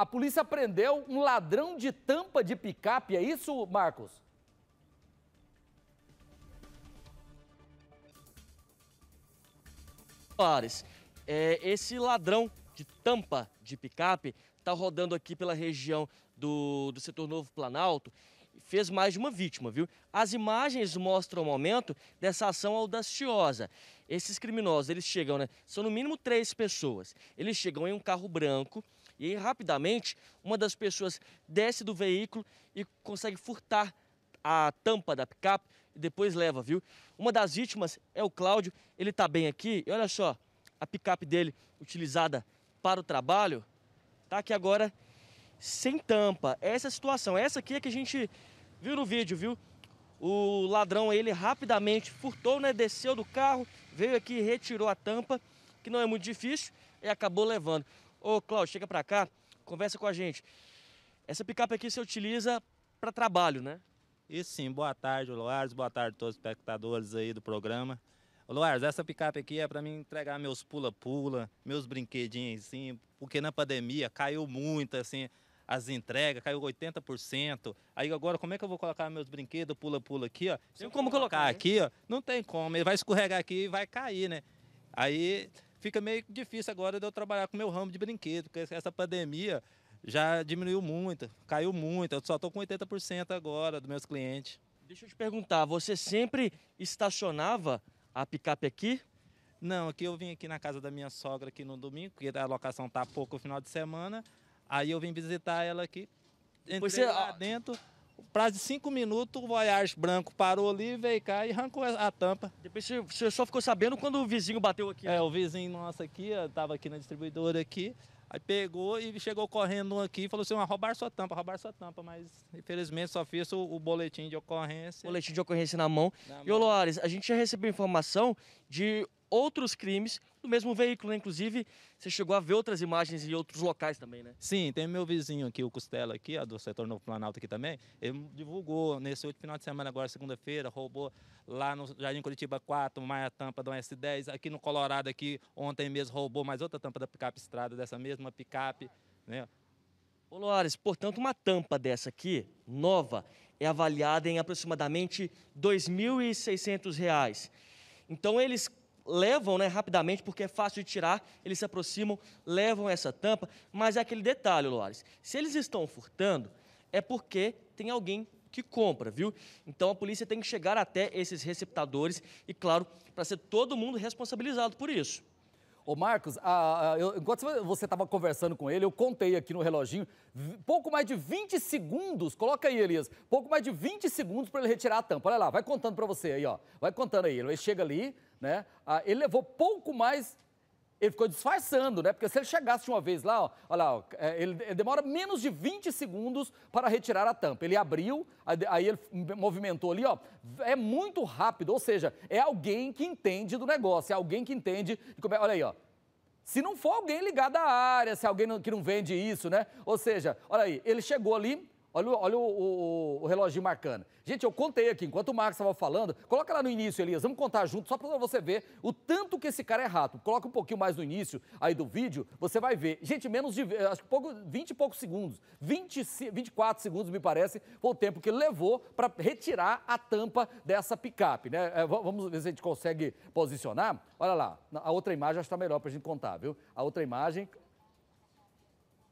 a polícia prendeu um ladrão de tampa de picape, é isso, Marcos? Soares, é, esse ladrão de tampa de picape está rodando aqui pela região do, do setor Novo Planalto e fez mais de uma vítima, viu? As imagens mostram o momento dessa ação audaciosa. Esses criminosos, eles chegam, né? São no mínimo três pessoas. Eles chegam em um carro branco, e aí, rapidamente, uma das pessoas desce do veículo e consegue furtar a tampa da picape e depois leva, viu? Uma das vítimas é o Cláudio, ele tá bem aqui. E olha só, a picape dele utilizada para o trabalho tá aqui agora sem tampa. Essa é a situação. Essa aqui é que a gente viu no vídeo, viu? O ladrão, ele rapidamente furtou, né? Desceu do carro, veio aqui, retirou a tampa, que não é muito difícil, e acabou levando. Ô, Cláudio, chega para cá, conversa com a gente. Essa picape aqui você utiliza para trabalho, né? Isso sim, boa tarde, Luares, boa tarde a todos os espectadores aí do programa. Luares, essa picape aqui é para mim entregar meus pula-pula, meus brinquedinhos, assim, porque na pandemia caiu muito, assim, as entregas, caiu 80%. Aí agora, como é que eu vou colocar meus brinquedos pula-pula aqui, ó? Tem como colocar, colocar né? aqui, ó, não tem como, ele vai escorregar aqui e vai cair, né? Aí fica meio difícil agora de eu trabalhar com meu ramo de brinquedo, porque essa pandemia já diminuiu muito, caiu muito. Eu só estou com 80% agora dos meus clientes. Deixa eu te perguntar, você sempre estacionava a picape aqui? Não, aqui eu vim aqui na casa da minha sogra aqui no domingo, porque a locação tá pouco no final de semana. Aí eu vim visitar ela aqui. Entrei você... lá dentro prazo de cinco minutos, o Voyage branco parou ali, veio cá e arrancou a tampa. Depois você só ficou sabendo quando o vizinho bateu aqui. É, né? o vizinho nosso aqui, estava aqui na distribuidora aqui, aí pegou e chegou correndo aqui e falou assim, roubar sua tampa, roubar sua tampa, mas infelizmente só fiz o, o, boletim de ocorrência. Boletim de ocorrência na mão. Na e, o Lores, a gente já recebeu informação de outros crimes no mesmo veículo, né? Inclusive, você chegou a ver outras imagens em outros locais também, né? Sim, tem meu vizinho aqui, o Costela aqui, do setor Novo Planalto aqui também, ele divulgou nesse último final de semana, agora segunda-feira, roubou lá no Jardim Curitiba 4, mais a tampa do S10, aqui no Colorado aqui, ontem mesmo roubou mais outra tampa da picape estrada, dessa mesma picape, né? Ô Loares, portanto, uma tampa dessa aqui, nova, é avaliada em aproximadamente R$ 2.600. Então, eles levam né, rapidamente, porque é fácil de tirar, eles se aproximam, levam essa tampa, mas é aquele detalhe, Loares. Se eles estão furtando, é porque tem alguém que compra, viu? Então a polícia tem que chegar até esses receptadores e, claro, para ser todo mundo responsabilizado por isso. Ô Marcos, a, a, eu, enquanto você estava conversando com ele, eu contei aqui no reloginho, pouco mais de 20 segundos, coloca aí, Elias, pouco mais de 20 segundos para ele retirar a tampa. Olha lá, vai contando para você aí, ó. Vai contando aí. Ele chega ali, né? ele levou pouco mais ele ficou disfarçando, né? Porque se ele chegasse de uma vez lá, ó, olha lá, ó, é, ele, ele, demora menos de 20 segundos para retirar a tampa. Ele abriu, aí ele movimentou ali, ó. É muito rápido, ou seja, é alguém que entende do negócio, é alguém que entende. Como é, olha aí, ó. Se não for alguém ligado à área, se alguém não, que não vende isso, né? Ou seja, olha aí, ele chegou ali, Olha, olha o, o, o, reloginho marcando. Gente, eu contei aqui, enquanto o Marcos estava falando, coloca lá no início, Elias, vamos contar junto, só para você ver o tanto que esse cara é rato. Coloca um pouquinho mais no início aí do vídeo, você vai ver. Gente, menos de eh, acho pouco, 20 e poucos segundos, 20, 24 segundos, me parece, foi o tempo que levou para retirar a tampa dessa picape, né? É, vamos ver se a gente consegue posicionar. Olha lá, a outra imagem acho que está melhor para a gente contar, viu? A outra imagem,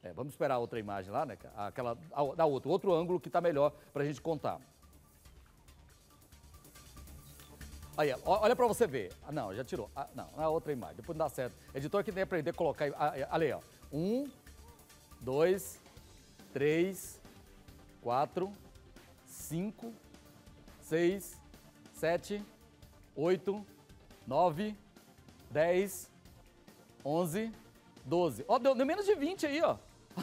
é, vamos esperar outra imagem lá, né? Aquela, da outra, outro ângulo que está melhor para a gente contar. Aí, olha para você ver. Ah, não, já tirou. Ah, não, é outra imagem. Depois não dá certo. Editor que tem que aprender a colocar. Ali, ó. Um, dois, três, quatro, cinco, seis, sete, oito, nove, dez, onze, doze. Ó, deu menos de vinte aí, ó.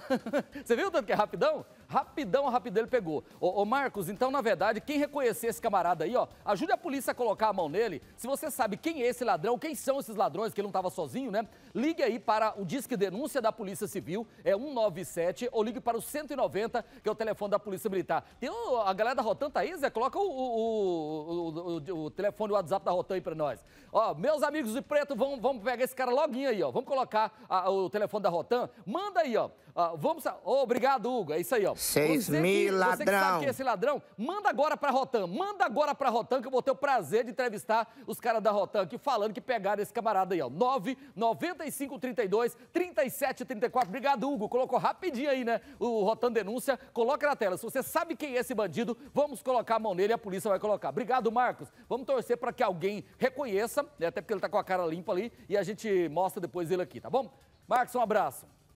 Você viu tanto que é rapidão? Rapidão, rapidão ele pegou. Ô, ô, Marcos, então na verdade, quem reconhecer esse camarada aí, ó, ajude a polícia a colocar a mão nele. Se você sabe quem é esse ladrão, quem são esses ladrões, que ele não estava sozinho, né? Ligue aí para o Disque Denúncia da Polícia Civil, é 197, ou ligue para o 190, que é o telefone da Polícia Militar. Tem o, a galera da Rotan tá aí, Zé? Coloca o, o, o, o telefone, o WhatsApp da Rotan aí para nós. Ó, meus amigos de preto, vamos, vamos pegar esse cara loguinho aí, ó. Vamos colocar a, o telefone da Rotan. Manda aí, ó. vamos. Ó, obrigado, Hugo. É isso aí, ó seis 6 mil que, ladrão. Você que sabe quem é esse ladrão? Manda agora pra Rotan. Manda agora pra Rotan, que eu vou ter o prazer de entrevistar os caras da Rotan aqui falando que pegaram esse camarada aí, ó. 9 95 32 37 34. Obrigado, Hugo. Colocou rapidinho aí, né? O Rotan denúncia. Coloca na tela. Se você sabe quem é esse bandido, vamos colocar a mão nele e a polícia vai colocar. Obrigado, Marcos. Vamos torcer para que alguém reconheça, né? até porque ele tá com a cara limpa ali, e a gente mostra depois ele aqui, tá bom? Marcos, um abraço.